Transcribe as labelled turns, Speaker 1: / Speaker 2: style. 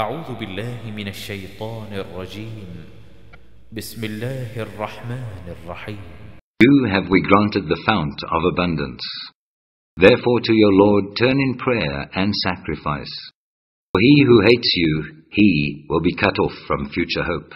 Speaker 1: أعوذ بالله من الشيطان الرجيم بسم الله الرحمن الرحيم
Speaker 2: have we granted the fount of abundance. Therefore to your Lord turn in prayer and sacrifice. For he who hates you, he will be cut off from future hope.